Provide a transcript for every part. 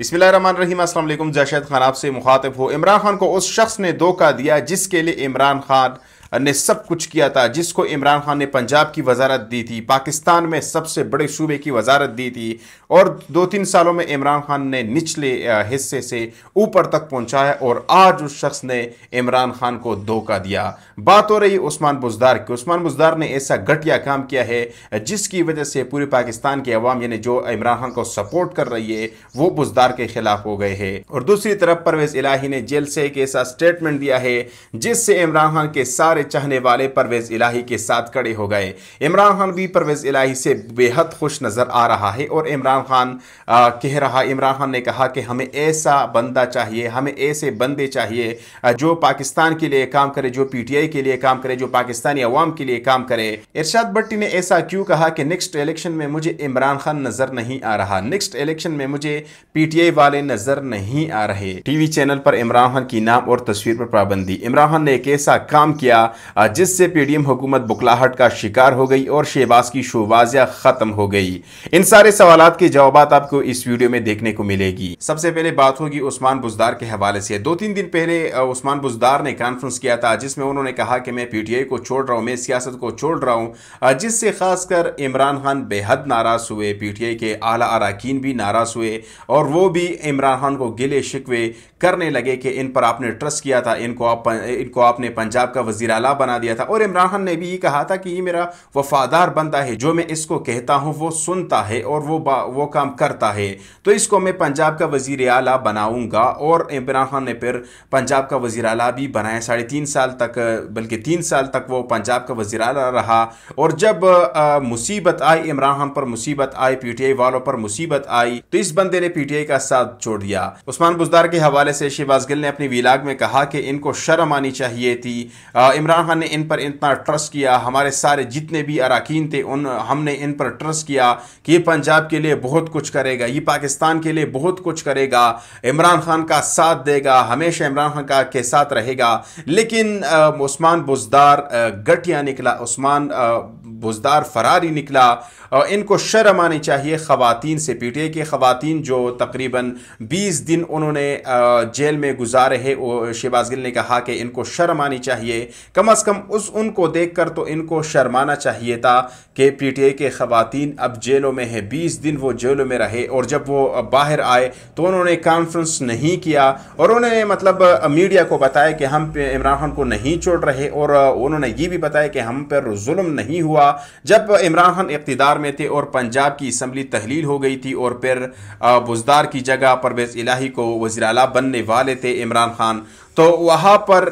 बिस्मिल्लाम जैशद खान आपसे मुखातिब हो इमरान खान को उस शख्स ने धोखा दिया जिसके लिए इमरान खान ने सब कुछ किया था जिसको इमरान खान ने पंजाब की वजारत दी थी पाकिस्तान में सबसे बड़े सूबे की वजारत दी थी और दो तीन सालों में इमरान खान ने निचले हिस्से से ऊपर तक पहुंचाया और आज उस शख्स ने इमरान खान को धोखा दिया बात हो रही उस्मान बुजदार की उस्मान बुजदार ने ऐसा घटिया काम किया है जिसकी वजह से पूरे पाकिस्तान के अवाम यानी जो इमरान खान को सपोर्ट कर रही है वो बुजदार के खिलाफ हो गए है और दूसरी तरफ परवेज इलाही ने जेल से एक ऐसा स्टेटमेंट दिया है जिससे इमरान खान के सारे सारे चाहने वाले परवेज इलाही के साथ खड़े हो गए इमरान खान भी परवेज इलाही से बेहद खुश नज़र आ रहा है और इमरान खान कह रहा इमरान खान ने कहा कि हमें ऐसा बंदा चाहिए हमें ऐसे बंदे चाहिए जो पाकिस्तान के लिए काम करे जो पीटीआई के लिए काम करे जो पाकिस्तानी अवाम के लिए काम करे इरशाद भट्टी ने ऐसा क्यों कहा कि नेक्स्ट इलेक्शन में मुझे इमरान खान नज़र नहीं आ रहा नेक्स्ट इलेक्शन में मुझे पीटीआई वाले नज़र नहीं आ रहे टीवी चैनल पर इमरान खान की नाम और तस्वीर पर पाबंदी इमरान खान ने एक ऐसा काम किया जिससे पीडीएम हुकूमत बुकलाहट का शिकार हो गई और शहबाज की शोबाजिया ख़त्म हो गई इन सारे सवाल के जवाब आपको इस वीडियो में देखने को मिलेगी सबसे पहले बात होगी उस्मान बुजदार के हवाले से दो तीन दिन पहले उस्मान बुजदार ने कॉन्फ्रेंस किया था जिसमें उन्होंने कहा कि मैं पीटीआई को छोड़ रहा हूँ मैं सियासत को छोड़ रहा हूँ जिससे खासकर इमरान खान बेहद नाराज़ हुए पीटीआई के आला अरकान भी नाराज़ हुए और वो भी इमरान खान को गिले शिकवे करने लगे कि इन पर आपने ट्रस्ट किया था इनको आप इनको आपने पंजाब का वजीर काला बना दिया था और इमरान खान ने भी ये कहा था कि ये मेरा वफादार बंदा है जो मैं इसको कहता हूँ वो सुनता है और वो वो काम करता है तो इसको मैं पंजाब का वजीर अला बनाऊँगा और इमरान खान ने फिर पंजाब का वजीर अला भी बनाया साढ़े तीन साल तक बल्कि तीन साल तक वो पंजाब का वजीर अला रहा और जब मुसीबत आई इमरान खान पर मुसीबत आई पीटीआई वालों पर मुसीबत आई तो इस बंदे ने पीटीआई का साथ छोड़ दिया उस्मान बुजदार के हवाले से शिवाज गिल ने अपनी विलाग में कहा कि इनको शर्म आनी चाहिए थी इमरान इमरान खान ने इन पर इतना ट्रस्ट किया हमारे सारे जितने भी अरकान थे उन हमने इन पर ट्रस्ट किया कि ये पंजाब के लिए बहुत कुछ करेगा ये पाकिस्तान के लिए बहुत कुछ करेगा इमरान खान का साथ देगा हमेशा इमरान खान का के साथ रहेगा लेकिन उस्मान बुजदार गठिया निकला उस्मान आ, बुजदार फरार ही निकला और इनको शर्म आनी चाहिए ख़वातीन से पीटे कि ख़वातीन जो तकरीबन बीस दिन उन्होंने जेल में गुजारे है शहबाज गिल ने कहा कि इनको शर्म आनी चाहिए कम अज़ कम उस उनको देख कर तो इनको शर्माना चाहिए था कि पी टी ए के ख़वान अब जेलों में है बीस दिन वो जेलों में रहे और जब वो बाहर आए तो उन्होंने कॉन्फ्रेंस नहीं किया और उन्होंने मतलब मीडिया को बताया कि हम इमरान खान को नहीं छोड़ रहे और उन्होंने ये भी बताया कि हम पर जुल्म नहीं हुआ जब इमरान खान इकतदार में थे और पंजाब की इसम्बली तहलील हो गई थी और फिर बुजदार की जगह परवेज़ इलाही को वजीर बनने वाले थे इमरान खान तो वहाँ पर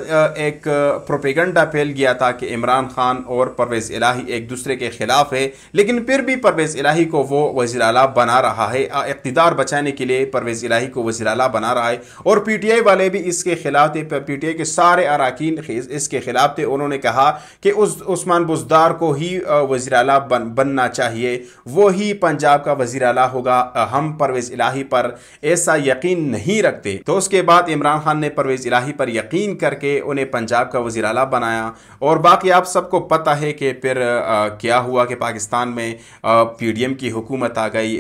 एक प्रोपेगंडा फैल गया था कि इमरान खान और परवेज़ इलाही एक दूसरे के ख़िलाफ़ है लेकिन फिर भी परवेज़ इलाही को वो वजी अला बना रहा है इकतदार बचाने के लिए परवेज़ इलाही को वजी अला बना रहा है और पी टी आई वाले भी इसके ख़िलाफ़ थे पी टी आई के सारे अरकान इसके ख़िलाफ़ थे उन्होंने कहा कि उस उस्मान बुजदार को ही वजी अला बन, बनना चाहिए वो ही पंजाब का वजी अला होगा हम परवेज़ इलाही पर ऐसा यकीन नहीं रखते तो उसके बाद इमरान खान ने परवेज़ इलाही शाही पर यकीन करके उन्हें पंजाब का वज़ी अला बनाया और बाकी आप सबको पता है कि फिर आ, क्या हुआ कि पाकिस्तान में पी डी एम की हुकूमत आ गई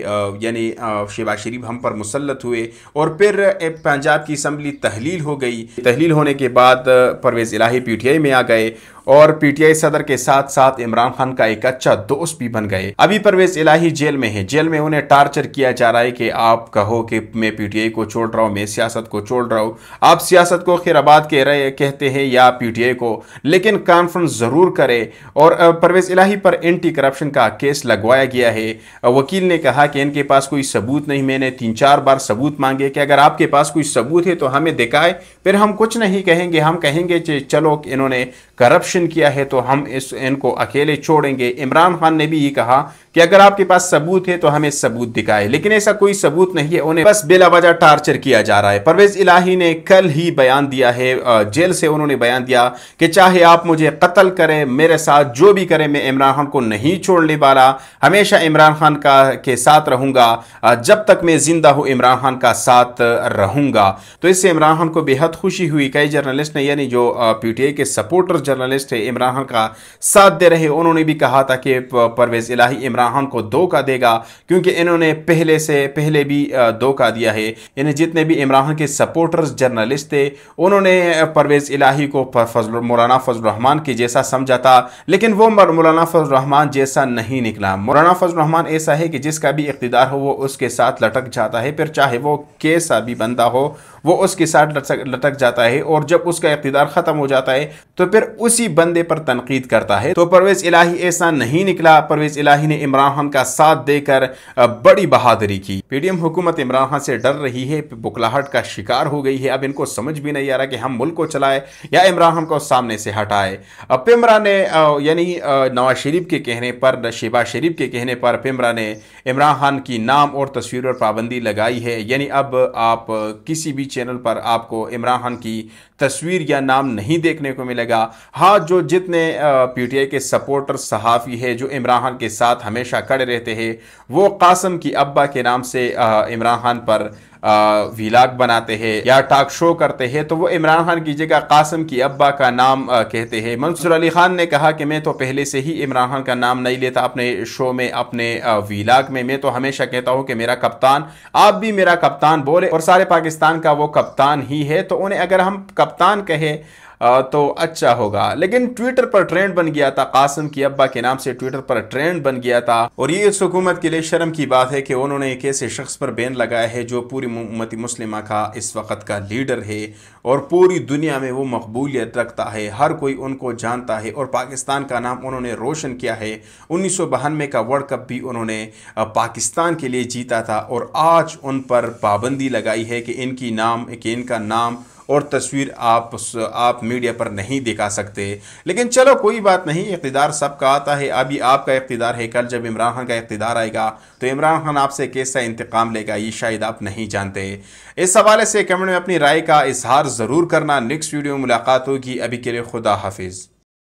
यानी शिबाज शरीफ हम पर मुसलत हुए और फिर पंजाब की इसम्बली तहलील हो गई तहलील होने के बाद Parvez Elahi P T I में आ गए और पीटीआई सदर के साथ साथ इमरान खान का एक अच्छा दोस्त भी बन गए अभी परवेज इलाही जेल में है जेल में उन्हें टार्चर किया जा रहा है कि आप कहो कि मैं पीटीआई को छोड़ रहा हूँ मैं सियासत को छोड़ रहा हूँ आप सियासत को खैराबाद कह रहे कहते हैं या पीटीआई को लेकिन कॉन्फ्रेंस ज़रूर करे और परवेज़ इलाही पर एंटी करप्शन का केस लगवाया गया है वकील ने कहा कि इनके पास कोई सबूत नहीं मैंने तीन चार बार सबूत मांगे कि अगर आपके पास कोई सबूत है तो हमें दिखाए फिर हम कुछ नहीं कहेंगे हम कहेंगे चलो इन्होंने करप्शन किया है तो हम इस इनको अकेले छोड़ेंगे इमरान खान ने भी ये कहा कि अगर आपके पास सबूत है तो हमें सबूत दिखाए लेकिन ऐसा कोई सबूत नहीं है उन्हें बस बेलावजह टार्चर किया जा रहा है परवेज इलाही ने कल ही बयान दिया है जेल से उन्होंने बयान दिया कि चाहे आप मुझे कत्ल करें मेरे साथ जो भी करें मैं इमरान खान को नहीं छोड़ने वाला हमेशा इमरान खान का के साथ रहूंगा जब तक मैं जिंदा हूं इमरान खान का साथ रहूंगा तो इससे इमरान खान को बेहद खुशी हुई कई जर्नलिस्ट ने यानी जो पीटीआई के सपोर्टर जर्नलिस्ट है इमरान खान का साथ दे रहे उन्होंने भी कहा था कि परवेज़ इलाही इमरान खान को धोखा देगा क्योंकि इन्होंने पहले से पहले भी धोखा दिया है इन्हें जितने भी इमरान खान के सपोर्टर्स जर्नलिस्ट थे उन्होंने परवेज़ इलाही को फजल मौलाना फजलरहमान के जैसा समझा था लेकिन वो मौलाना फजल रहमान जैसा नहीं निकला मौलाना फजल रहमान ऐसा है कि जिसका भी इकतदार हो वो उसके साथ लटक जाता है फिर चाहे वो कैसा भी बंदा हो वो उसके साथ लटक लटक जाता है और जब उसका इकतदार ख़त्म हो जाता है तो फिर उसी बंदे पर तनकीद करता है तो परवेज़ इलाही ऐसा नहीं निकला परवेज़ इलाही ने इमरान खान का साथ देकर बड़ी बहादुरी की पीडीएम हुकूमत इमरान खान से डर रही है बुकलाहट का शिकार हो गई है अब इनको समझ भी नहीं आ रहा कि हम मुल्क को चलाए या इमरान खान को सामने से हटाए अब पेमरा ने यानी नवाज शरीफ के कहने पर शिबा शरीफ के कहने पर पेमरा ने इमरान खान की नाम और तस्वीर पर पाबंदी लगाई है यानी अब आप किसी भी चैनल पर आपको इमरान खान की तस्वीर या नाम नहीं देखने को मिलेगा हाँ जो जितने पीटीआई के सपोर्टर सहाफ़ी है जो इमरान खान के साथ हमेशा खड़े रहते हैं वो कासम की अब्बा के नाम से इमरान खान पर वीलाग बनाते हैं या टॉक शो करते हैं तो वो इमरान खान की जगह कासम की अब्बा का नाम कहते हैं मंसूर अली खान ने कहा कि मैं तो पहले से ही इमरान खान का नाम नहीं लेता अपने शो में अपने वीलाग में मैं तो हमेशा कहता हूँ कि मेरा कप्तान आप भी मेरा कप्तान बोले और सारे पाकिस्तान का वो कप्तान ही है तो उन्हें अगर हम कप्तान कहें तो अच्छा होगा लेकिन ट्विटर पर ट्रेंड बन गया था कासम की अब्बा के नाम से ट्विटर पर ट्रेंड बन गया था और ये इस हुकूमत के लिए शर्म की बात है कि उन्होंने एक ऐसे शख्स पर बैन लगाया है जो पूरी उम्मत मुस्लिमा का इस वक्त का लीडर है और पूरी दुनिया में वो मकबूलियत रखता है हर कोई उनको जानता है और पाकिस्तान का नाम उन्होंने रोशन किया है उन्नीस सौ बहानवे का वर्ल्ड कप भी उन्होंने पाकिस्तान के लिए जीता था और आज उन पर पाबंदी लगाई है कि इनकी नाम कि इनका नाम और तस्वीर आप आप मीडिया पर नहीं दिखा सकते लेकिन चलो कोई बात नहीं इकतदार सबका आता है अभी आपका इकतदार है कल जब इमरान खान का इकतदार आएगा तो इमरान खान आपसे कैसा इंतकाम लेगा ये शायद आप नहीं जानते इस हवाले से कमेंट में अपनी राय का इजहार ज़रूर करना नेक्स्ट वीडियो में मुलाकात होगी अभी के लिए खुदा हाफिज़